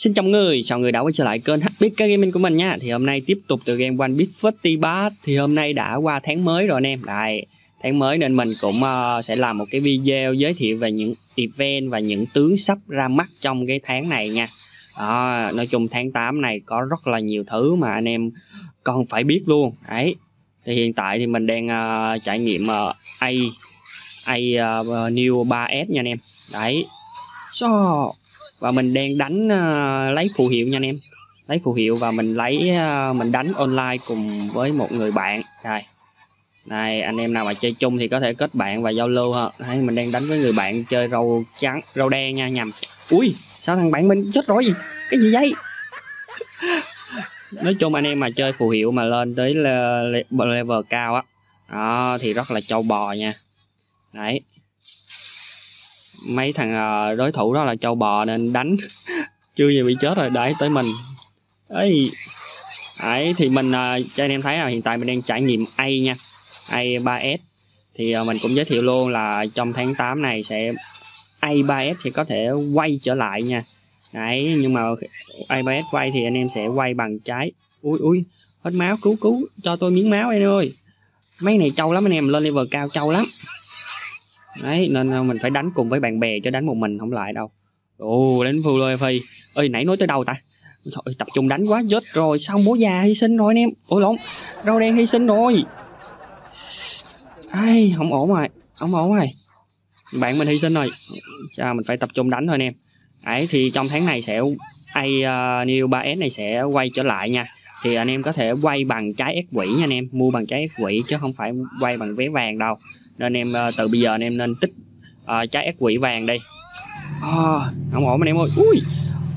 Xin chào người, chào người đã quay trở lại kênh HBK Gaming của mình nha Thì hôm nay tiếp tục từ game One Piece Fusty Bass Thì hôm nay đã qua tháng mới rồi anh em Đấy, tháng mới nên mình cũng uh, sẽ làm một cái video giới thiệu về những event và những tướng sắp ra mắt trong cái tháng này nha Đó, Nói chung tháng 8 này có rất là nhiều thứ mà anh em còn phải biết luôn Đấy, thì hiện tại thì mình đang uh, trải nghiệm uh, A, A uh, New 3S nha anh em Đấy, so và mình đang đánh uh, lấy phù hiệu nha anh em lấy phù hiệu và mình lấy uh, mình đánh online cùng với một người bạn rồi này anh em nào mà chơi chung thì có thể kết bạn và giao lưu ha Đấy, mình đang đánh với người bạn chơi râu trắng râu đen nha nhầm ui sao thằng bạn mình chết rồi gì cái gì vậy nói chung anh em mà chơi phù hiệu mà lên tới level cao á đó, thì rất là châu bò nha đấy mấy thằng ờ, đối thủ đó là châu bò nên đánh chưa gì bị chết rồi đấy tới mình ấy ấy thì mình ờ, cho anh em thấy là hiện tại mình đang trải nghiệm A nha A 3S thì ờ, mình cũng giới thiệu luôn là trong tháng 8 này sẽ A3S sẽ có thể quay trở lại nha ấy nhưng mà A3S quay thì anh em sẽ quay bằng trái ui ui hết máu cứu cứu cho tôi miếng máu em ơi mấy này trâu lắm anh em lên level cao trâu lắm đấy nên ờ, mình phải đánh cùng với bạn bè chứ đánh một mình không lại đâu ồ đánh full phi ơi nãy nói tới đâu ta Trời tập trung đánh quá chết rồi Xong bố già hy sinh rồi anh em Ôi lộn Rau đen hy sinh rồi Ai, không ổn rồi Không ổn rồi Bạn mình hy sinh rồi Chà, Mình phải tập trung đánh thôi anh em ấy thì trong tháng này sẽ ai uh, New 3S này sẽ quay trở lại nha Thì anh em có thể quay bằng trái ép quỷ nha anh em Mua bằng trái ép quỷ chứ không phải quay bằng vé vàng đâu nên em ờ, từ bây giờ em nên tích uh, trái ác quỷ vàng đi oh, không ổn anh em ơi ui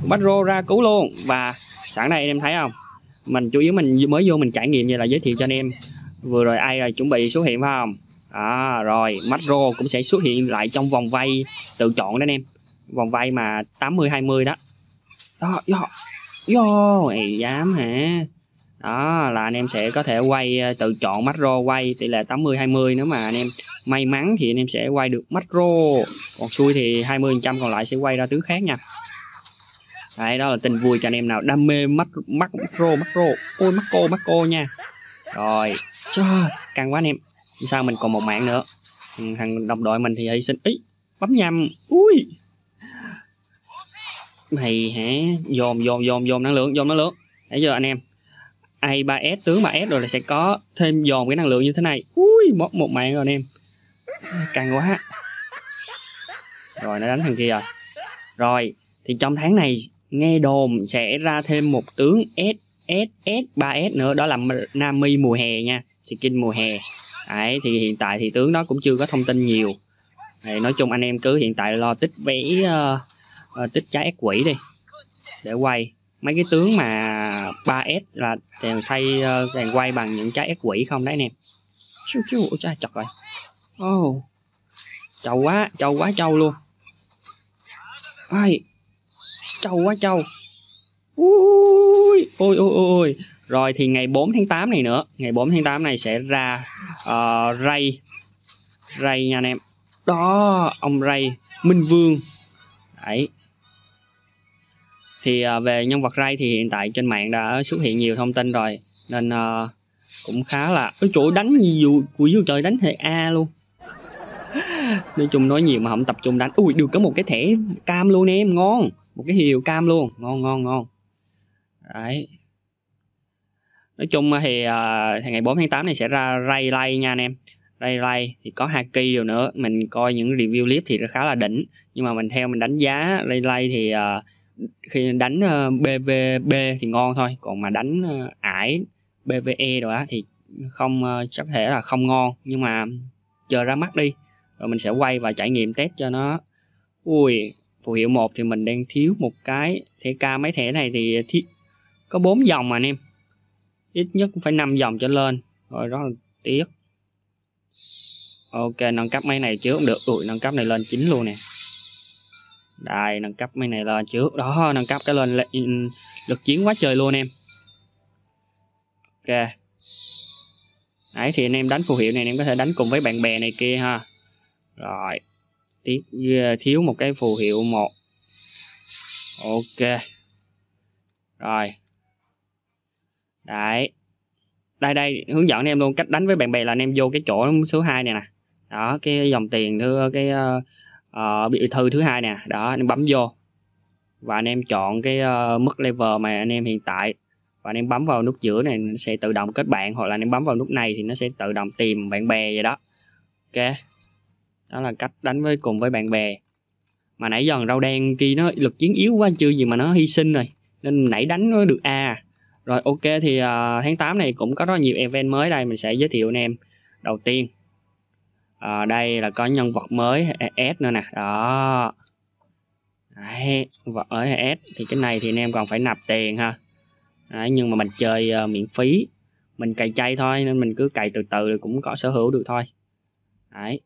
bách rô ra cứu luôn và sẵn đây anh em thấy không mình chủ yếu mình mới vô mình trải nghiệm như là giới thiệu cho anh em vừa rồi ai rồi chuẩn bị xuất hiện phải không à, rồi macro cũng sẽ xuất hiện lại trong vòng vay tự chọn đó anh em vòng vay mà 80 20 đó đó do do này dám hả đó là anh em sẽ có thể quay tự chọn macro quay tỷ lệ 80 20 nữa mà anh em may mắn thì anh em sẽ quay được macro còn xui thì 20% còn lại sẽ quay ra tướng khác nha Đấy, đó là tình vui cho anh em nào đam mê mắt mắt macro macro ôi macro macro nha rồi cho căng quá anh em sao mình còn một mạng nữa ừ, thằng đồng đội mình thì hy sinh ý bấm nhầm ui mày hả dồn dồn dồn dồn năng lượng dồn năng lượng để chưa anh em a 3 s tướng 3 s rồi là sẽ có thêm dồn cái năng lượng như thế này ui mất một mạng rồi anh em căng quá rồi nó đánh thằng kia rồi rồi thì trong tháng này nghe đồn sẽ ra thêm một tướng S S S 3 S nữa đó là Nami mùa hè nha skin mùa hè đấy thì hiện tại thì tướng đó cũng chưa có thông tin nhiều thì nói chung anh em cứ hiện tại lo tích vé uh, uh, tích trái ác quỷ đi để quay mấy cái tướng mà 3S là đều xây uh, quay bằng những trái ác quỷ không đấy anh em chú chú trời chọc rồi oh. trâu quá trâu quá trâu luôn ai trâu quá trâu ui ôi ôi ôi rồi thì ngày 4 tháng 8 này nữa ngày 4 tháng 8 này sẽ ra uh, ờ, ray ray nha anh em đó ông ray minh vương đấy thì uh, về nhân vật ray thì hiện tại trên mạng đã xuất hiện nhiều thông tin rồi nên uh, cũng khá là ôi chỗ đánh gì dù của dù trời đánh hệ a luôn nói chung nói nhiều mà không tập trung đánh ui được có một cái thẻ cam luôn em ngon một cái hiệu cam luôn ngon ngon ngon đấy nói chung à, thì uh, ngày 4 tháng 8 này sẽ ra ray lay nha anh em ray lay thì có haki rồi nữa mình coi những review clip thì khá là đỉnh nhưng mà mình theo mình đánh giá ray lay thì uh, khi đánh uh, bvb thì ngon thôi còn mà đánh uh, ải bve rồi á thì không uh, chắc thể là không ngon nhưng mà chờ ra mắt đi rồi mình sẽ quay và trải nghiệm test cho nó ui phù hiệu một thì mình đang thiếu một cái thẻ ca mấy thẻ này thì thi... có bốn dòng mà anh em ít nhất cũng phải năm dòng trở lên rồi rất là tiếc ok nâng cấp máy này trước cũng được ui nâng cấp này lên chín luôn nè đây nâng cấp máy này lên trước đó nâng cấp cái lên lực chiến quá trời luôn em ok đấy thì anh em đánh phù hiệu này anh em có thể đánh cùng với bạn bè này kia ha rồi tiếc thiếu một cái phù hiệu một ok rồi đấy đây đây hướng dẫn em luôn cách đánh với bạn bè là anh em vô cái chỗ số 2 này nè đó cái dòng tiền thứ cái uh, biểu thư thứ hai nè đó anh em bấm vô và anh em chọn cái uh, mức level mà anh em hiện tại và anh em bấm vào nút giữa này nó sẽ tự động kết bạn hoặc là anh em bấm vào nút này thì nó sẽ tự động tìm bạn bè vậy đó ok đó là cách đánh với cùng với bạn bè mà nãy giờ rau đen kia nó lực chiến yếu quá chưa gì mà nó hy sinh rồi nên nãy đánh nó được a rồi ok thì uh, tháng 8 này cũng có rất nhiều event mới đây mình sẽ giới thiệu anh em đầu tiên à, đây là có nhân vật mới S nữa nè đó Đấy, vật ở S thì cái này thì anh em còn phải nạp tiền ha Đấy, nhưng mà mình chơi uh, miễn phí mình cày chay thôi nên mình cứ cày từ từ cũng có sở hữu được thôi Đấy,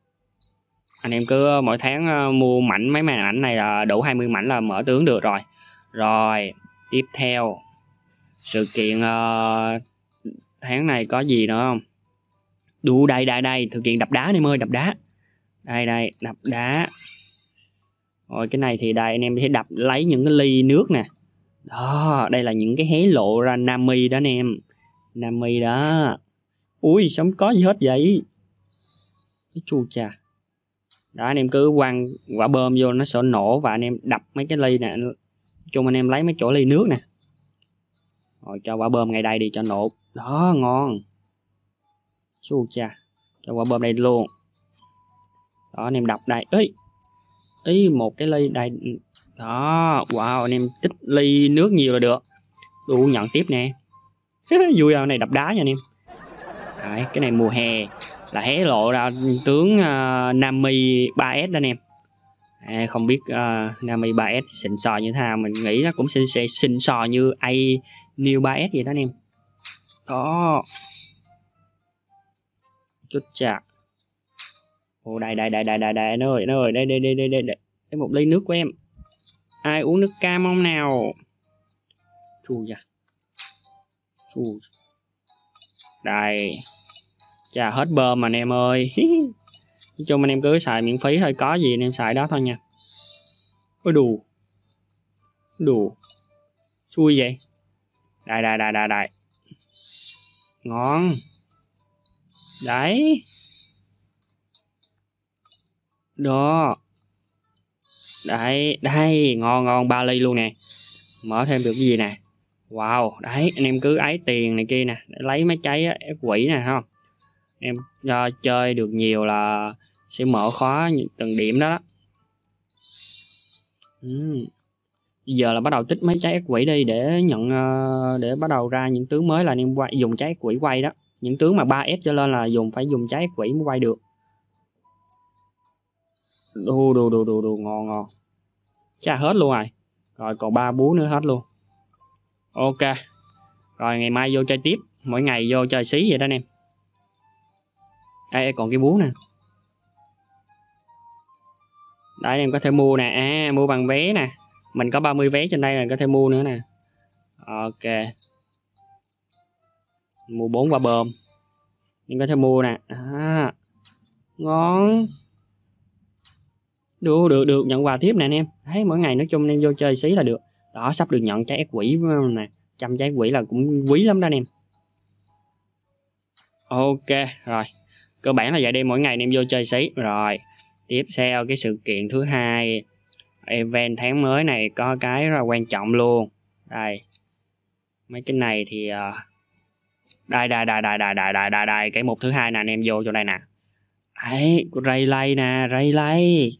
anh em cứ ờ, mỗi tháng ờ, mua mảnh mấy màn ảnh này là đủ 20 mảnh là mở tướng được rồi rồi tiếp theo sự kiện uh, tháng này có gì nữa không Đu đây đây đây thực hiện đập đá em ơi đập đá đây đây đập đá rồi cái này thì đây anh em sẽ đập lấy những cái ly nước nè đó đây là những cái hé lộ ra nam nami đó anh em nam nami đó ui sống có gì hết vậy cái chu chà đó anh em cứ quăng quả bơm vô nó sẽ nổ và anh em đập mấy cái ly nè chung anh em lấy mấy chỗ ly nước nè rồi cho quả bơm ngay đây đi cho nổ đó ngon chu cha cho quả bơm đây luôn đó anh em đập đây ấy ý một cái ly đây đó wow anh em tích ly nước nhiều là được đủ nhận tiếp nè vui không à, này đập đá nha anh em Đấy, cái này mùa hè là hé lộ ra tướng uh, Nami 3S đó anh em à, không biết uh, Nami 3S xịn sò như thế nào mình nghĩ nó cũng sẽ, sẽ xịn sò như A New 3S vậy đó anh em đó chút chạc ô đây đây đây đây đây đây anh ơi anh ơi đây đây đây đây đây đây một ly nước của em ai uống nước cam không nào chùi dạ chùi đây chà hết bơm mà anh em ơi nói chung anh em cứ xài miễn phí thôi có gì anh em xài đó thôi nha ôi đù đù xui vậy đại đại đại đại đại ngon đấy đó đấy đây ngon ngon ba ly luôn nè mở thêm được cái gì nè wow đấy anh em cứ ấy tiền này kia nè lấy mấy trái quỷ nè không em uh, chơi được nhiều là sẽ mở khóa từng điểm đó, đó. Ừ. giờ là bắt đầu tích mấy trái ác quỷ đi để nhận uh, để bắt đầu ra những tướng mới là anh em quay dùng trái ác quỷ quay đó những tướng mà 3S cho lên là dùng phải dùng trái ác quỷ mới quay được đu đu đu đu đu ngon ngon chà hết luôn rồi rồi còn ba bú nữa hết luôn ok rồi ngày mai vô chơi tiếp mỗi ngày vô chơi xí vậy đó anh em đây còn cái búa nè đây em có thể mua nè à mua bằng vé nè mình có 30 vé trên đây là có thể mua nữa nè ok mua bốn quả bơm em có thể mua nè à, ngon được được được nhận quà tiếp nè anh em thấy mỗi ngày nói chung em vô chơi xí là được đó sắp được nhận trái quỷ nè trăm trái quỷ là cũng quý lắm đó anh em ok rồi cơ bản là dạy đi mỗi ngày anh em vô chơi xí rồi tiếp theo cái sự kiện thứ hai event tháng mới này có cái rất là quan trọng luôn đây mấy cái này thì uh, đây đây đây đây đây đây đây đây đây cái mục thứ hai nè anh em vô chỗ đây nè ấy ray lay nè ray lay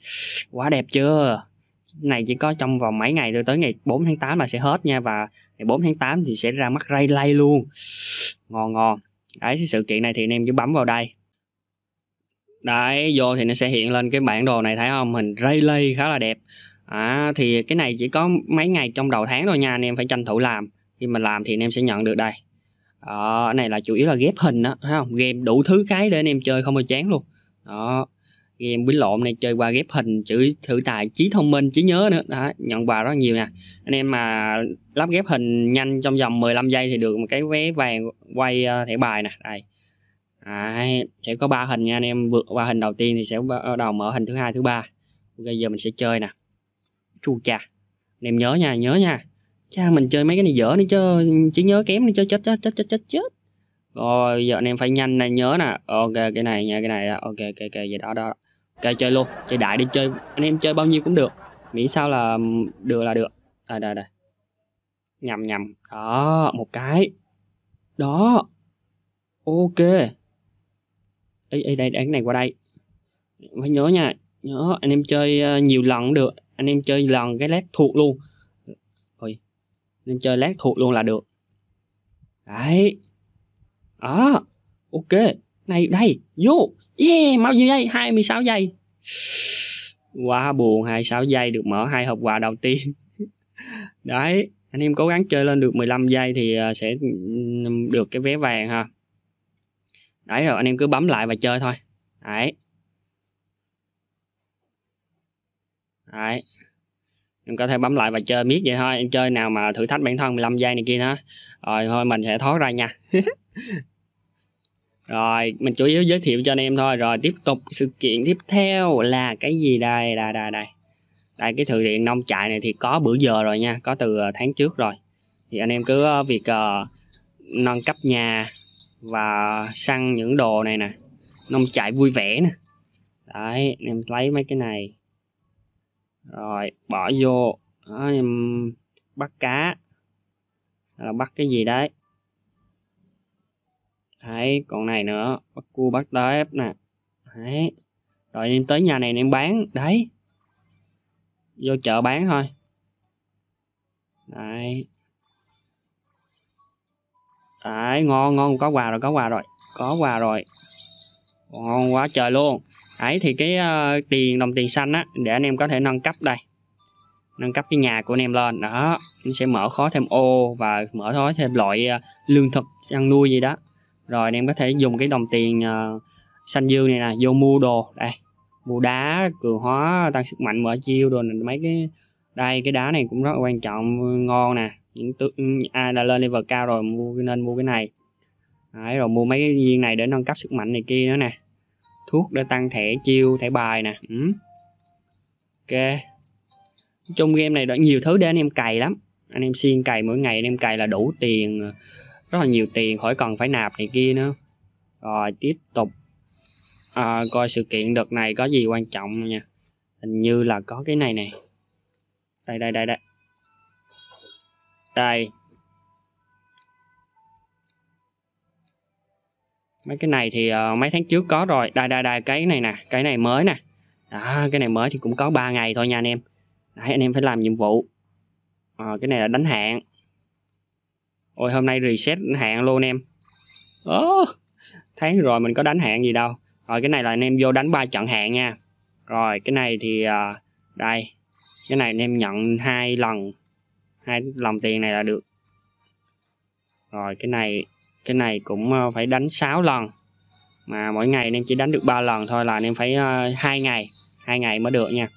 quá đẹp chưa này chỉ có trong vòng mấy ngày thôi tới ngày 4 tháng 8 là sẽ hết nha và ngày 4 tháng 8 thì sẽ ra mắt ray lay luôn ngon ngon đấy sự kiện này thì anh em cứ bấm vào đây đấy vô thì nó sẽ hiện lên cái bản đồ này thấy không hình ray lay khá là đẹp à, thì cái này chỉ có mấy ngày trong đầu tháng thôi nha anh em phải tranh thủ làm khi mà làm thì anh em sẽ nhận được đây đó, này là chủ yếu là ghép hình đó thấy không game đủ thứ cái để anh em chơi không bao chán luôn đó game bí lộn này chơi qua ghép hình chữ thử tài trí thông minh trí nhớ nữa đó nhận quà rất nhiều nè anh em mà lắp ghép hình nhanh trong vòng 15 giây thì được một cái vé vàng quay ờ, thẻ bài nè đây Đấy, à, sẽ có ba hình nha anh em vượt ba hình đầu tiên thì sẽ bắt ờ, đầu mở hình thứ hai thứ ba Bây giờ mình sẽ chơi nè chu cha anh em nhớ nha nhớ nha cha mình chơi mấy cái này dở nữa chứ chỉ nhớ kém nữa chứ chết chết chết chết chết chết rồi giờ anh em phải nhanh này nhớ nè ok cái này nha cái này ok ok ok vậy đó đó ok chơi luôn chơi đại đi chơi anh em chơi bao nhiêu cũng được miễn sao là được là được à đây đây nhầm nhầm đó một cái đó ok ấy ấy đây đáng này qua đây phải nhớ nha nhớ anh em chơi ờ, nhiều lần được anh em chơi lần cái lát thuộc luôn rồi anh em chơi lát thuộc luôn là được đấy à ok này đây vô yeah mau nhiêu giây 26 giây quá buồn 26 giây được mở hai hộp quà đầu tiên đấy anh em cố gắng chơi lên được 15 giây thì ờ, sẽ ừ, được cái vé vàng ha đấy rồi anh em cứ bấm lại và chơi thôi đấy đấy em có thể bấm lại và chơi miết vậy thôi em chơi nào mà thử thách bản thân 15 giây này kia nữa, rồi thôi mình sẽ thoát ra nha rồi mình chủ yếu giới thiệu cho anh em thôi rồi tiếp tục sự kiện tiếp theo là cái gì đây đây đây đây đây cái thử điện nông trại này thì có bữa giờ rồi nha có từ ờ, tháng trước rồi thì anh em cứ ờ, việc uh, nâng cấp nhà và săn những đồ này nè nông chạy vui vẻ nè đấy em lấy mấy cái này rồi bỏ vô đó, em bắt cá là bắt cái gì đấy đấy còn này nữa bắt cua bắt tép nè đấy rồi em tới nhà này em bán đấy vô chợ bán thôi đấy đấy ngon ngon có quà rồi có quà rồi có quà rồi ngon quá trời luôn ấy thì cái uh, tiền đồng tiền xanh á để anh em có thể nâng cấp đây nâng cấp cái nhà của anh em lên đó em sẽ mở khóa thêm ô và mở khóa thêm loại uh, lương thực ăn nuôi gì đó rồi anh em có thể dùng cái đồng tiền uh, xanh dương này nè vô mua đồ đây mua đá cường hóa tăng sức mạnh mở chiêu đồ này mấy cái đây cái đá này cũng rất quan trọng ngon nè những tu, ai đã lên level cao rồi mua nên mua cái này Đấy, rồi mua mấy cái viên này để nâng cấp sức mạnh này kia nữa nè thuốc để tăng thẻ chiêu thẻ bài nè ừ. ok trong game này đã nhiều thứ để anh em cày lắm anh em xuyên cày mỗi ngày anh em cày là đủ tiền ờ, rất là nhiều tiền khỏi cần phải nạp này kia nữa rồi tiếp tục à, coi sự kiện đợt này có gì quan trọng nha hình như là có cái này này đây đây đây đây đây mấy cái này thì uh, mấy tháng trước có rồi đây đây đây cái này nè cái này mới nè đó cái này mới thì cũng có 3 ngày thôi nha anh em Đấy, anh em phải làm nhiệm vụ à, cái này là đánh hạn ôi hôm nay reset hạn luôn em oh, tháng rồi mình có đánh hạn gì đâu rồi cái này là anh em vô đánh ba trận hạn nha rồi cái này thì uh, đây cái này anh em nhận hai lần hai lòng tiền này là được rồi cái này cái này cũng ờ, phải đánh 6 lần mà mỗi ngày nên chỉ đánh được 3 lần thôi là nên phải ờ, hai ngày hai ngày mới được nha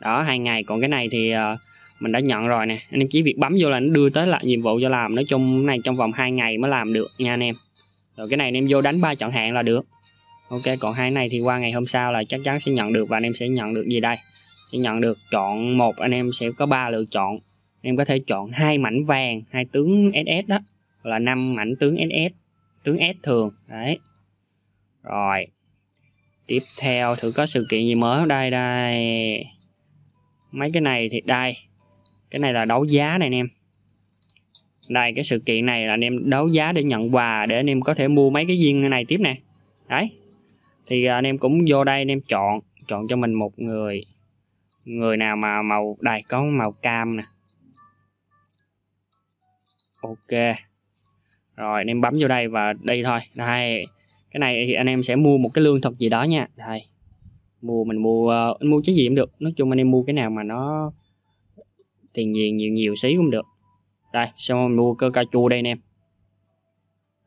đó hai ngày còn cái này thì ờ, mình đã nhận rồi nè anh em chỉ việc bấm vô là nó đưa tới lại nhiệm vụ cho làm nói chung này trong vòng hai ngày mới làm được nha anh em rồi cái này anh em vô đánh ba chọn hạng là được ok còn hai này thì qua ngày hôm sau là chắc chắn sẽ nhận được và anh em sẽ nhận được gì đây sẽ nhận được chọn một anh em sẽ có ba lựa chọn anh em có thể chọn hai mảnh vàng hai tướng SS đó hoặc là năm mảnh tướng SS tướng S thường đấy rồi tiếp theo thử có sự kiện gì mới đây đây mấy cái này thì đây cái này là đấu giá này anh em đây cái sự kiện này là anh em đấu giá để nhận quà để anh em có thể mua mấy cái viên này tiếp nè đấy thì à, anh em cũng vô đây anh em chọn chọn cho mình một người người nào mà màu đây có màu cam nè ok rồi anh em bấm vô đây và đi thôi đây cái này thì anh em sẽ mua một cái lương thật gì đó nha đây mua mình mua uh, mua cái gì cũng được nói chung anh em mua cái nào mà nó tiền nhiều nhiều nhiều xí cũng được đây xong mình mua cơ cà chua đây anh em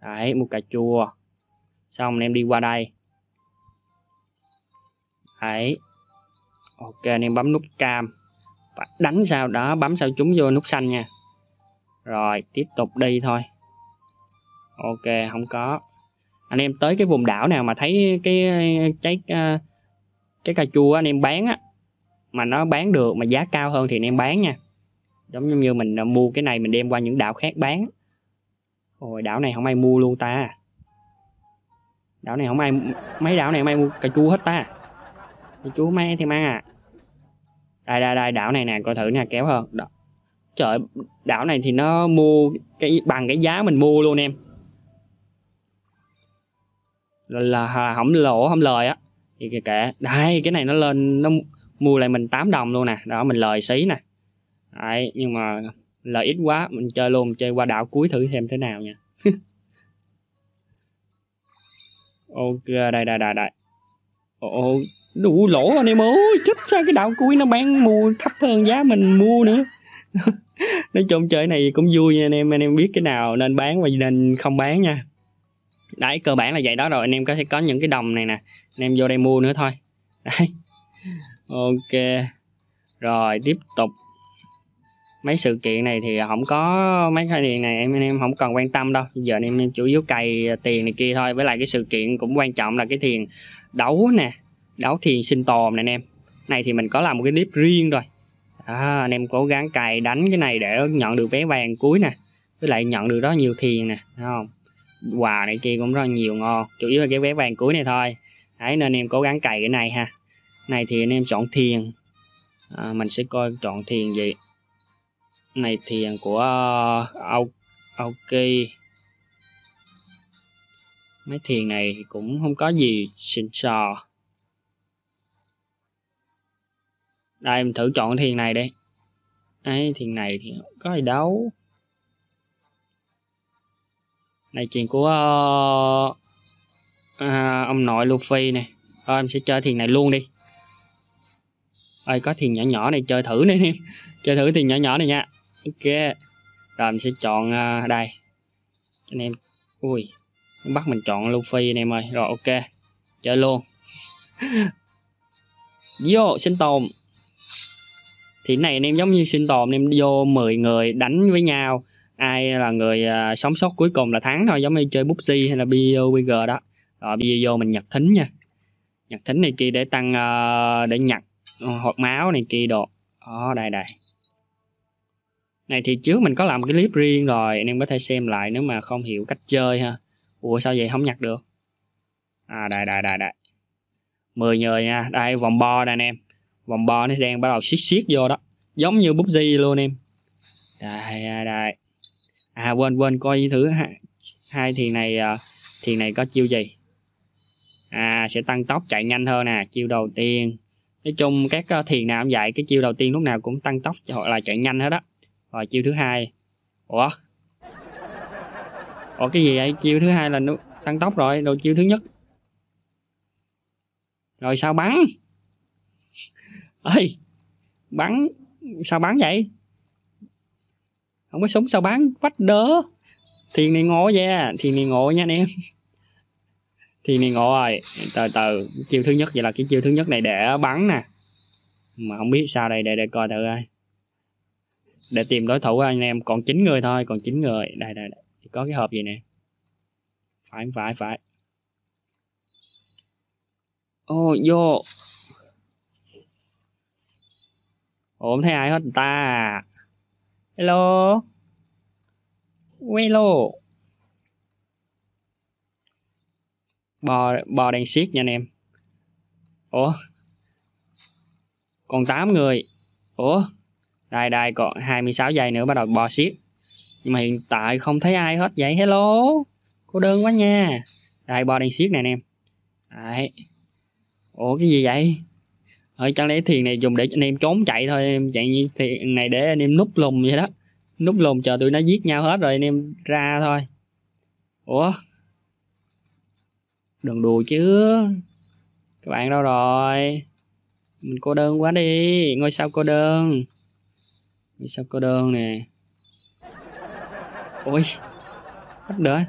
đấy mua cà chua xong anh em đi qua đây đấy ok anh em bấm nút cam và đánh sao đó bấm sao chúng vô nút xanh nha rồi tiếp tục đi thôi ok không có anh em tới cái vùng đảo nào mà thấy cái trái cái à, cà chua anh em bán á mà nó bán được mà giá cao hơn thì anh em bán nha giống như mình à, mua cái này mình đem qua những đảo khác bán ôi đảo này không ai mua luôn ta đảo này không ai mấy đảo này không ai mua cà chua hết ta chú mẹ thì mang à đây đây đây đảo này nè coi thử nè kéo hơn đó. trời đảo này thì nó mua cái bằng cái giá mình mua luôn em là, là không lỗ không lời á thì kệ đây cái này nó lên nó mua lại mình 8 đồng luôn nè đó mình lời xí nè đấy nhưng mà lời ít quá mình chơi luôn chơi qua đảo cuối thử xem thế nào nha ok đây đây đây đây ok đủ lỗ anh em ơi chết sao cái đạo cuối nó bán mua thấp hơn giá mình mua nữa nói chung chơi này cũng vui nha anh em anh em biết cái nào nên bán và nên không bán nha đấy cơ bản là vậy đó rồi anh em có sẽ có những cái đồng này nè anh em vô đây mua nữa thôi đấy ok rồi tiếp tục mấy sự kiện này thì không có mấy cái điện này em anh em không cần quan tâm đâu giờ anh em chủ yếu cày tiền này kia thôi với lại cái sự kiện cũng quan trọng là cái thiền đấu nè đấu thiền sinh tồn này anh em này thì mình có làm một cái clip riêng rồi à, anh em cố gắng cài đánh cái này để nhận được vé vàng cuối nè với lại nhận được đó nhiều thiền nè không quà này kia cũng rất nhiều ngon chủ yếu là cái vé vàng cuối này thôi đấy nên em cố gắng cày cái này ha này thì anh em chọn thiền à, mình sẽ coi chọn thiền gì này thiền của uh, ờ, ok mấy thiền này cũng không có gì xịn sò đây mình thử chọn cái thiền này đi ấy thiền này thì có gì đâu này chuyện của uh, à, ông nội Luffy nè thôi em sẽ chơi thiền này luôn đi ơi có thiền nhỏ nhỏ này chơi thử đi em, chơi thử thiền nhỏ nhỏ này nha ok rồi mình sẽ chọn uh, đây anh em ui bắt mình chọn Luffy anh em ơi rồi ok chơi luôn vô sinh tồn thì này anh em giống như sinh tồn anh em vô 10 người đánh với nhau ai là người uh, sống sót cuối cùng là thắng thôi giống như chơi Bubsy hay là BOBG đó rồi bây giờ vô mình nhặt thính nha nhặt thính này kia để tăng uh, để nhặt hột máu này kia đồ đó đây đây này thì trước mình có làm cái clip riêng rồi anh em có thể xem lại nếu mà không hiểu cách chơi ha ủa sao vậy không nhặt được à đây đây đây đây 10 người nha đây vòng bo đây anh em vòng bo nó đang bắt đầu xiết xiết vô đó giống như búp di luôn em đây đây à quên quên coi thử hai, hai thiền này à, thiền này có chiêu gì à sẽ tăng tốc chạy nhanh hơn nè chiêu đầu tiên nói chung các à, thiền nào cũng vậy cái chiêu đầu tiên lúc nào cũng tăng tốc hoặc là chạy nhanh hết đó rồi chiêu thứ hai ủa ủa cái gì vậy chiêu thứ hai là tăng tốc rồi rồi chiêu thứ nhất rồi sao bắn ơi bắn sao bắn vậy không có súng sao bắn vách đớ thiền này ngộ nha thiền này ngộ nha anh em thiền này ngộ rồi từ từ chiêu thứ nhất vậy là cái chiêu thứ nhất này để bắn nè mà không biết sao đây để để coi thử ai để tìm đối thủ anh em còn chín người thôi còn chín người đây đây, đây. có cái hộp gì nè phải phải phải ô oh, vô Ủa không thấy ai hết người ta à? Hello Hello Bò, bò đang siết nha anh em Ủa Còn 8 người Ủa Đây đây còn 26 giây nữa bắt đầu bò siết Nhưng mà hiện tại không thấy ai hết vậy Hello Cô đơn quá nha Đây bò đang siết nè anh em Đấy Ủa cái gì vậy ở ờ, chẳng lẽ thiền này dùng để anh em trốn chạy thôi em chạy như thiền này để anh em núp lùm vậy đó núp lùm chờ tụi nó giết nhau hết rồi anh em ra thôi ủa đừng đùa chứ các bạn đâu rồi mình cô đơn quá đi ngôi sao cô đơn ngôi sao cô đơn nè ôi hết nữa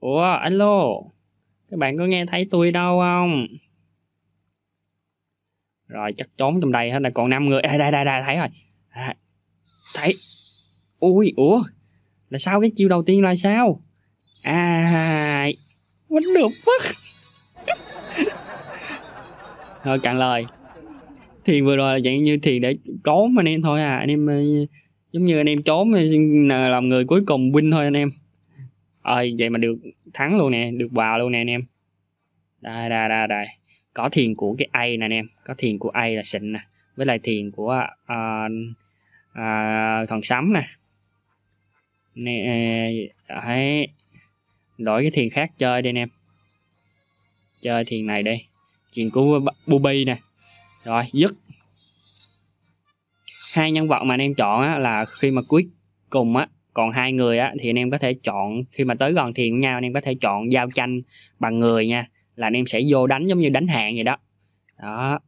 ủa alo các bạn có nghe thấy tôi đâu không rồi chắc trốn trong đây hết là còn 5 người đây đây đây, đây thấy rồi à, thấy ui ủa là sao cái chiêu đầu tiên là sao à what được fuck thôi cạn lời thiền vừa rồi là dạng như thiền để trốn anh em thôi à anh em ờ, giống như anh em trốn ờ, làm người cuối cùng win thôi anh em ơi vậy mà được thắng luôn nè được vào luôn nè anh em đây đây đây đây có thiền của cái A nè anh em có thiền của A là xịn nè với lại thiền của uh, uh, thần sấm nè nè hãy à, đổi cái thiền khác chơi đi anh em chơi thiền này đi thiền của Bubi nè rồi dứt hai nhân vật mà anh em chọn á, là khi mà cuối cùng á còn hai người á thì anh em có thể chọn khi mà tới gần thiền với nhau anh em có thể chọn giao tranh bằng người nha là anh em sẽ vô đánh giống như đánh hạng vậy đó đó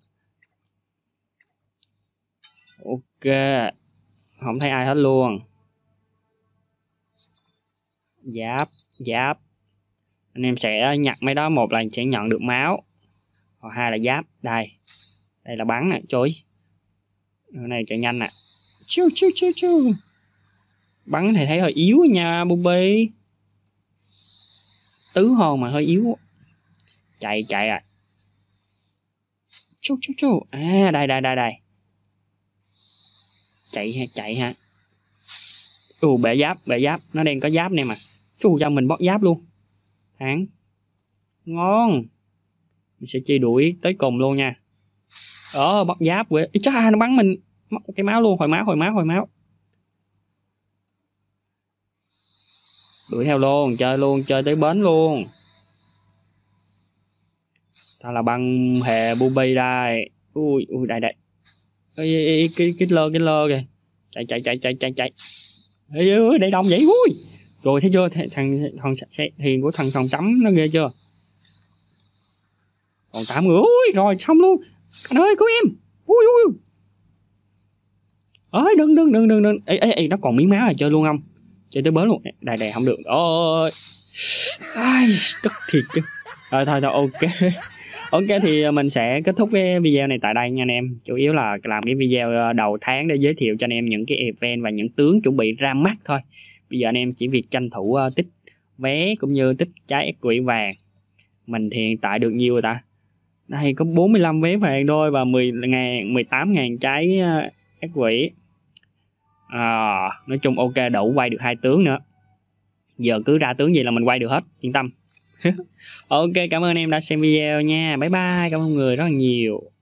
ok không thấy ai hết luôn giáp giáp anh em sẽ nhặt mấy đó một là sẽ nhận được máu hoặc hai là giáp đây đây là bắn nè chối này chạy nhanh nè chiu chiu chiu chiu bắn thì thấy hơi yếu nha Bobby tứ hồn mà hơi yếu chạy chạy à chú chú chú à đây đây đây đây chạy ha chạy ha ù bẻ giáp bẻ giáp nó đang có giáp nè mà chú cho mình bóp giáp luôn thắng ngon mình sẽ chia đuổi tới cùng luôn nha ờ bóp giáp với chắc ai nó bắn mình mất cái máu luôn hồi máu hồi máu hồi máu đuổi theo luôn chơi luôn chơi tới bến luôn ta là băng hè bubi đây ui ui đây đây cái cái lơ cái lơ kìa chạy chạy chạy chạy chạy chạy ê ơi đây đông vậy ui rồi thấy chưa thằng thằng thiền của thằng thằng sắm nó ghê chưa còn tám người ui rồi xong luôn anh ơi cứu em ui ui ơi đừng đừng đừng đừng đừng ê ê ê nó còn miếng máu à chơi luôn không chơi tới bến luôn đài đè không được ôi ai tức thiệt chứ rồi thôi thôi ok ok thì ờ, mình sẽ kết thúc cái video này tại đây nha anh em chủ yếu là làm cái video ờ, đầu tháng để giới thiệu cho anh em những cái event và những tướng chuẩn bị ra mắt thôi bây giờ anh em chỉ việc tranh thủ ờ, tích vé cũng như tích trái ép quỷ vàng mình thì hiện tại được nhiều rồi ta đây có 45 vé vàng đôi và 10 ngàn 18 ngàn trái ép quỷ à, nói chung ok đủ quay được hai tướng nữa giờ cứ ra tướng gì là mình quay được hết yên tâm ok cảm ơn em đã xem video nha bye bye cảm ơn người rất là nhiều